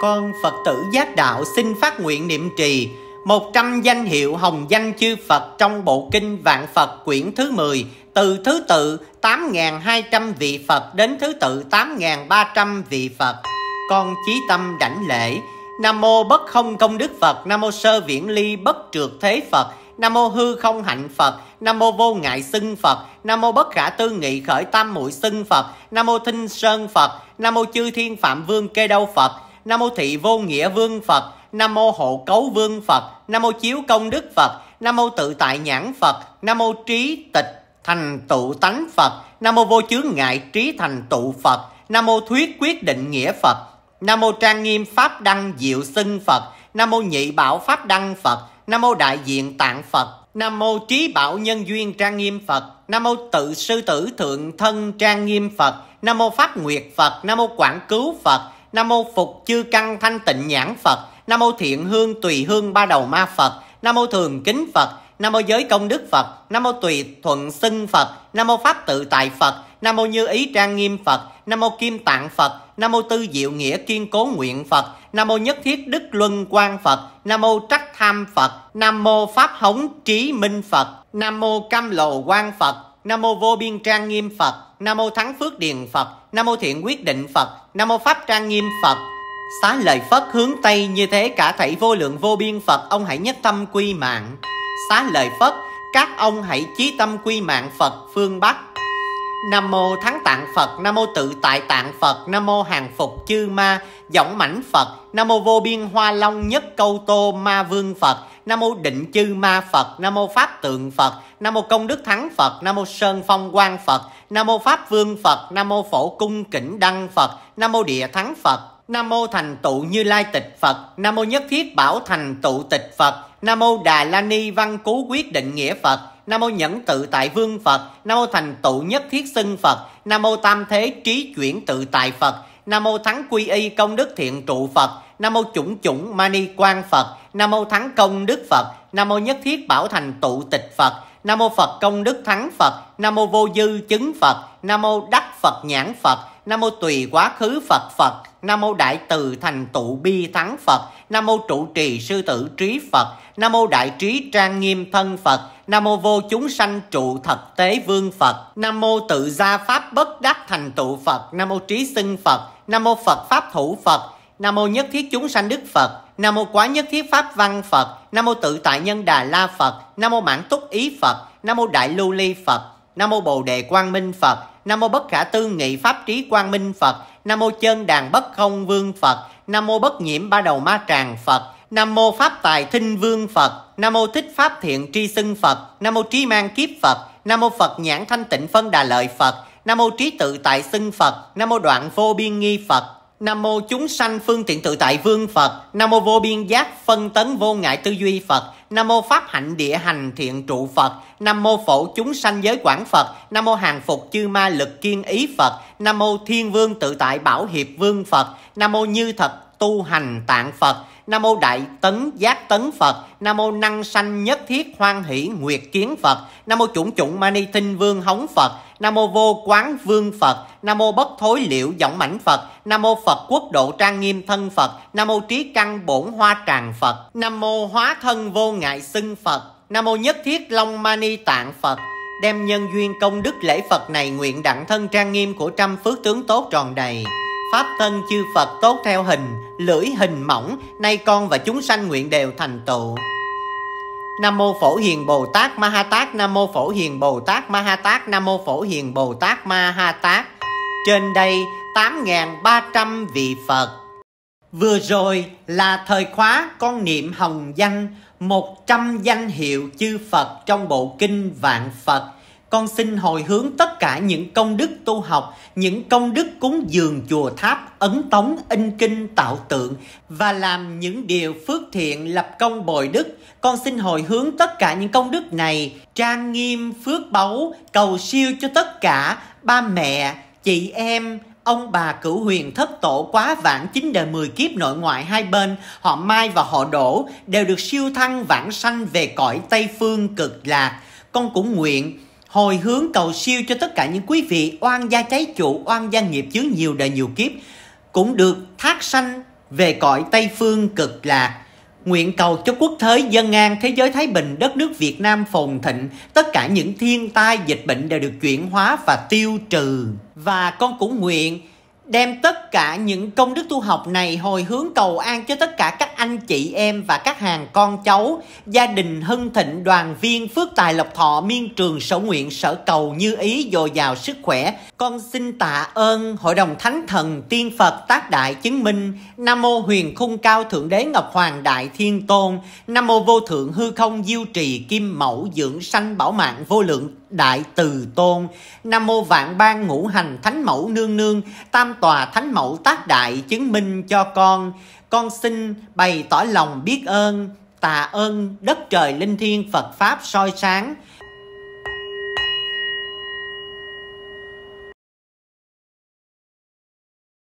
con Phật tử giác đạo xin phát nguyện niệm trì 100 danh hiệu hồng danh chư Phật trong bộ kinh Vạn Phật quyển thứ 10 từ thứ tự 8.200 vị Phật đến thứ tự 8.300 vị Phật. Con chí tâm đảnh lễ. Nam mô bất không công đức Phật, Nam mô sơ viễn ly bất trượt thế Phật, Nam mô hư không hạnh Phật, Nam mô vô ngại xưng Phật, Nam mô bất khả tư nghị khởi tam muội xưng Phật, Nam mô thinh sơn Phật, Nam mô chư thiên phạm vương kê đâu Phật, Nam Mô Thị Vô Nghĩa Vương Phật, Nam Mô Hộ Cấu Vương Phật, Nam Mô Chiếu Công Đức Phật, Nam Mô Tự Tại Nhãn Phật, Nam Mô Trí Tịch Thành Tụ Tánh Phật, Nam Mô Vô Chướng Ngại Trí Thành Tụ Phật, Nam Mô Thuyết Quyết Định Nghĩa Phật, Nam Mô Trang Nghiêm Pháp Đăng Diệu Xưng Phật, Nam Mô Nhị Bảo Pháp Đăng Phật, Nam Mô Đại Diện Tạng Phật, Nam Mô Trí Bảo Nhân Duyên Trang Nghiêm Phật, Nam Mô Tự Sư Tử Thượng Thân Trang Nghiêm Phật, Nam Mô Pháp Nguyệt Phật, Nam Mô Quảng Cứu Phật, Nam mô Phục chư căn thanh tịnh nhãn Phật. Nam mô Thiện hương tùy hương ba đầu ma Phật. Nam mô Thường kính Phật. Nam mô Giới công đức Phật. Nam mô Tùy thuận xưng Phật. Nam mô Pháp tự tại Phật. Nam mô Như ý trang nghiêm Phật. Nam mô Kim tạng Phật. Nam mô Tư diệu nghĩa kiên cố nguyện Phật. Nam mô Nhất thiết đức luân quan Phật. Nam mô Trắc tham Phật. Nam mô Pháp hống trí minh Phật. Nam mô Cam lồ quan Phật. Nam mô vô biên trang nghiêm Phật, Nam mô thắng phước điện Phật, Nam mô thiện quyết định Phật, Nam mô pháp trang nghiêm Phật. Xá lợi Phất hướng Tây như thế cả thảy vô lượng vô biên Phật, ông hãy nhất tâm quy mạng. Xá lợi Phất, các ông hãy chí tâm quy mạng Phật phương Bắc. Nam mô Thắng Tạng Phật, Nam mô Tự Tại Tạng Phật, Nam mô Hàng Phục Chư Ma, Giọng Mảnh Phật, Nam mô Vô Biên Hoa Long Nhất Câu Tô Ma Vương Phật, Nam mô Định Chư Ma Phật, Nam mô Pháp Tượng Phật, Nam mô Công Đức Thắng Phật, Nam mô Sơn Phong Quang Phật, Nam mô Pháp Vương Phật, Nam mô Phổ Cung Kỉnh Đăng Phật, Nam mô Địa Thắng Phật, Nam mô thành tựu Như Lai tịch Phật, Nam mô nhất thiết bảo thành tựu tịch Phật, Nam mô Đà La Ni văn cú quyết định nghĩa Phật, Nam mô nhẫn tự tại vương Phật, Nam mô thành tựu nhất thiết xưng Phật, Nam mô tam thế trí chuyển tự tại Phật, Nam mô thắng quy y công đức thiện trụ Phật, Nam mô chủng chủng mani quan Phật, Nam mô thắng công đức Phật, Nam mô nhất thiết bảo thành tựu tịch Phật, Nam mô Phật công đức thắng Phật, Nam mô vô dư chứng Phật, Nam mô đắc Phật nhãn Phật, Nam mô tùy quá khứ Phật Phật, Nam mô đại từ thành tụ bi thắng Phật, Nam mô trụ trì sư tử trí Phật, Nam mô đại trí trang nghiêm thân Phật, Nam mô vô chúng sanh trụ thật tế vương Phật, Nam mô tự gia pháp bất đắc thành tụ Phật, Nam mô trí xưng Phật, Nam mô Phật pháp thủ Phật, Nam mô nhất thiết chúng sanh đức Phật, Nam mô quá nhất thiết pháp văn Phật, Nam mô tự tại nhân đà la Phật, Nam mô mãn túc ý Phật, Nam mô đại lưu ly Phật, Nam mô Bồ đề Quang Minh Phật. Nam mô Bất khả tư nghị pháp trí Quang Minh Phật. Nam mô chân đàn bất không vương Phật. Nam mô bất nhiễm ba đầu ma tràng Phật. Nam mô pháp tài thinh vương Phật. Nam mô thích pháp thiện tri xưng Phật. Nam mô trí mang kiếp Phật. Nam mô Phật nhãn thanh tịnh phân đà lợi Phật. Nam mô trí tự tại xưng Phật. Nam mô đoạn vô biên nghi Phật. Nam mô chúng sanh phương tiện tự tại vương Phật. Nam mô vô biên giác phân tấn vô ngại tư duy Phật. Nam mô pháp hạnh địa hành thiện trụ Phật. Nam mô phổ chúng sanh giới quảng Phật. Nam mô hàng phục chư ma lực kiên ý Phật. Nam mô thiên vương tự tại bảo hiệp vương Phật. Nam mô như thật tu hành tạng Phật nam mô đại tấn giác tấn phật nam mô năng sanh nhất thiết hoan hỷ nguyệt kiến phật nam mô chủng chủng mani thinh vương hống phật nam mô vô quán vương phật nam mô bất thối liễu giọng mảnh phật nam mô phật quốc độ trang nghiêm thân phật nam mô trí căn bổn hoa tràng phật nam mô hóa thân vô ngại xưng phật nam mô nhất thiết long mani tạng phật đem nhân duyên công đức lễ phật này nguyện đặng thân trang nghiêm của trăm phước tướng tốt tròn đầy Pháp thân chư Phật tốt theo hình, lưỡi hình mỏng, nay con và chúng sanh nguyện đều thành tựu. Nam mô Phổ Hiền Bồ Tát Ma Ha Tát, Nam mô Phổ Hiền Bồ Tát Ma Ha Tát, Nam mô Phổ Hiền Bồ Tát Ma Ha Tát. Trên đây 8.300 vị Phật. Vừa rồi là thời khóa con niệm hồng danh, 100 danh hiệu chư Phật trong bộ kinh Vạn Phật con xin hồi hướng tất cả những công đức tu học, những công đức cúng dường chùa tháp, ấn tống, in kinh, tạo tượng và làm những điều phước thiện lập công bồi đức. Con xin hồi hướng tất cả những công đức này, trang nghiêm, phước báu, cầu siêu cho tất cả ba mẹ, chị em, ông bà cửu huyền thất tổ quá vãng chín đời mười kiếp nội ngoại hai bên, họ Mai và họ đổ đều được siêu thăng vãng sanh về cõi Tây Phương cực lạc. Con cũng nguyện hồi hướng cầu siêu cho tất cả những quý vị oan gia cháy chủ, oan gia nghiệp chứa nhiều đời nhiều kiếp cũng được thác sanh về cõi Tây Phương cực lạc. Nguyện cầu cho quốc thế dân an, thế giới thái bình, đất nước Việt Nam phồn thịnh, tất cả những thiên tai, dịch bệnh đều được chuyển hóa và tiêu trừ. Và con cũng nguyện đem tất cả những công đức tu học này hồi hướng cầu an cho tất cả các anh chị em và các hàng con cháu, gia đình hưng thịnh đoàn viên phước tài lộc thọ miên trường sở nguyện sở cầu như ý dồi dào sức khỏe. Con xin tạ ơn Hội đồng Thánh Thần Tiên Phật Tác Đại Chứng Minh, Nam Mô Huyền Khung Cao Thượng Đế Ngọc Hoàng Đại Thiên Tôn, Nam Mô Vô Thượng Hư Không Diêu Trì Kim Mẫu Dưỡng Sanh Bảo Mạng Vô Lượng Đại Từ Tôn, Nam Mô Vạn Ban Ngũ Hành Thánh Mẫu Nương Nương, Tam tòa thánh mẫu tác đại chứng minh cho con con xin bày tỏ lòng biết ơn tạ ơn đất trời linh thiên phật pháp soi sáng